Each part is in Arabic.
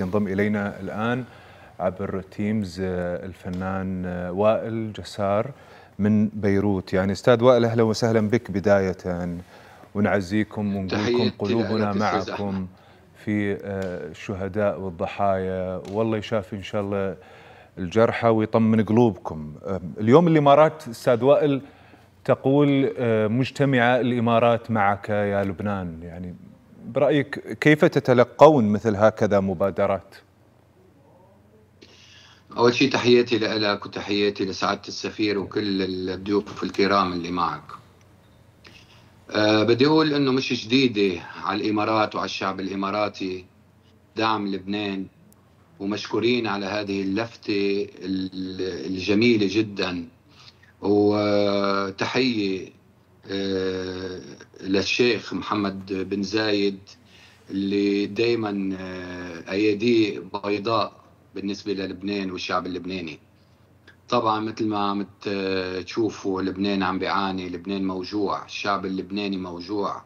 ينضم الينا الان عبر تيمز آه، الفنان آه، وائل جسار من بيروت يعني استاذ وائل اهلا وسهلا بك بدايه ونعزيكم ونقولكم قلوبنا معكم في آه، الشهداء والضحايا والله يشافي ان شاء الله الجرحى ويطمن قلوبكم اليوم الامارات استاذ وائل تقول مجتمعه الامارات معك يا لبنان يعني برأيك كيف تتلقون مثل هكذا مبادرات؟ أول شيء تحياتي لك وتحياتي لسعادة السفير وكل الضيوف الكرام اللي معك أه بدي أقول أنه مش جديدة على الإمارات وعلى الشعب الإماراتي دعم لبنان ومشكورين على هذه اللفتة الجميلة جدا وتحية آه، للشيخ محمد بن زايد اللي دائما اياديه آه، بيضاء بالنسبه للبنان والشعب اللبناني طبعا مثل ما عم تشوفوا لبنان عم بيعاني لبنان موجوع الشعب اللبناني موجوع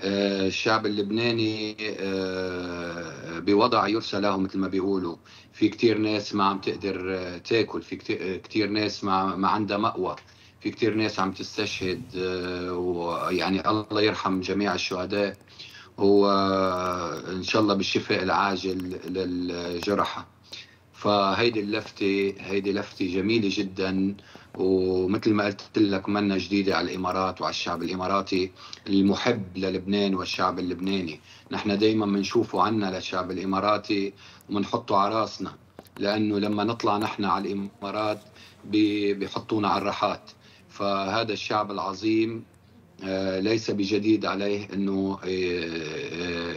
آه، الشعب اللبناني بوضع يرسى له مثل ما بيقولوا في كتير ناس ما عم تقدر تاكل في كتير ناس ما, ما عندها مأوى في كثير ناس عم تستشهد آه، ويعني الله يرحم جميع الشهداء وان آه، شاء الله بالشفاء العاجل للجرحى فهيدي اللفته هيدي لفته جميله جدا ومثل ما قلت لك منا جديده على الامارات وعلى الشعب الاماراتي المحب للبنان والشعب اللبناني، نحن دائما بنشوفه عنا للشعب الاماراتي وبنحطه على راسنا لانه لما نطلع نحن على الامارات بيحطونا على الرحات فهذا الشعب العظيم آه، ليس بجديد عليه انه آه، آه،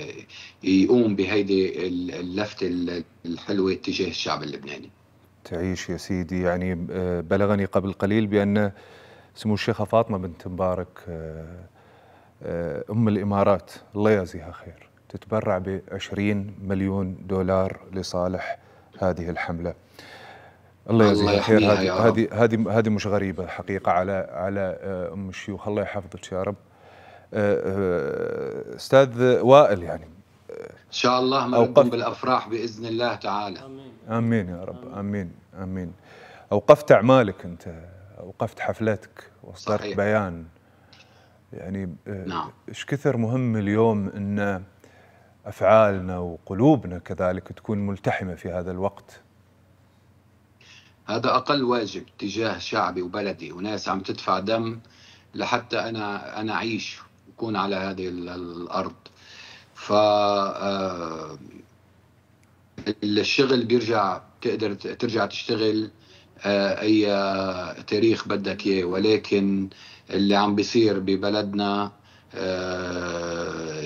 يقوم بهيدي اللفته الحلوه تجاه الشعب اللبناني. تعيش يا سيدي يعني بلغني قبل قليل بان سمو الشيخه فاطمه بنت مبارك ام الامارات الله يجزيها خير تتبرع ب 20 مليون دولار لصالح هذه الحمله. الله, الله خير هذه هذه هذه مش غريبه حقيقه على على آه، ام الشيوخ الله يحفظك يا رب آه، آه، استاذ وائل يعني ان شاء الله ملكم بالافراح باذن الله تعالى امين امين يا رب امين امين اوقفت اعمالك انت اوقفت حفلتك واصدرت صحيح. بيان يعني نعم. ايش كثر مهم اليوم ان افعالنا وقلوبنا كذلك تكون ملتحمه في هذا الوقت هذا أقل واجب تجاه شعبي وبلدي وناس عم تدفع دم لحتى أنا أنا أعيش وكون على هذه الأرض ف آه، الشغل بيرجع تقدر ترجع تشتغل آه، اي آه، تاريخ بدك اياه ولكن اللي عم بيصير ببلدنا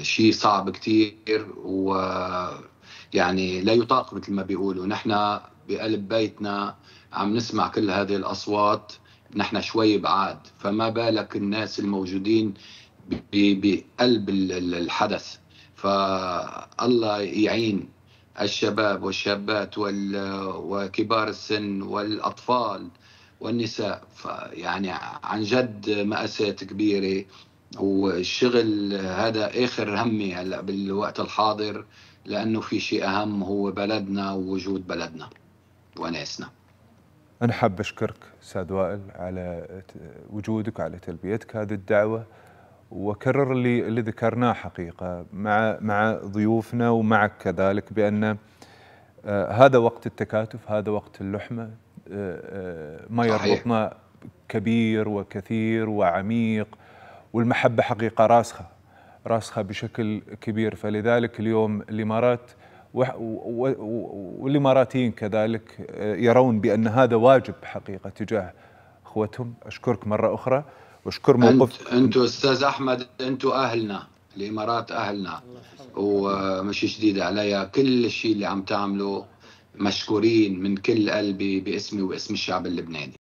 شيء صعب كثير ويعني لا يطاق مثل ما بيقولوا نحن بقلب بيتنا عم نسمع كل هذه الأصوات نحن شوي بعاد فما بالك الناس الموجودين بقلب الحدث فالله يعين الشباب والشابات وكبار السن والأطفال والنساء يعني عن جد مأساة كبيرة والشغل هذا آخر همي هلأ بالوقت الحاضر لأنه في شيء أهم هو بلدنا ووجود بلدنا وناسنا أنا حاب أشكرك أستاذ وائل على وجودك وعلى تلبيتك هذه الدعوة وكرر اللي اللي ذكرناه حقيقة مع مع ضيوفنا ومعك كذلك بأن آه، هذا وقت التكاتف هذا وقت اللحمة آه، آه، ما يربطنا كبير وكثير وعميق والمحبة حقيقة راسخة راسخة بشكل كبير فلذلك اليوم الإمارات والإماراتيين كذلك آه، يرون بأن هذا واجب حقيقة تجاه أخوتهم أشكرك مرة أخرى وأشكر موقف أنت, أنت أستاذ أحمد أنت أهلنا الإمارات أهلنا ومش شديد عليها كل الشيء اللي عم تعمله مشكورين من كل قلبي باسمي وباسم الشعب اللبناني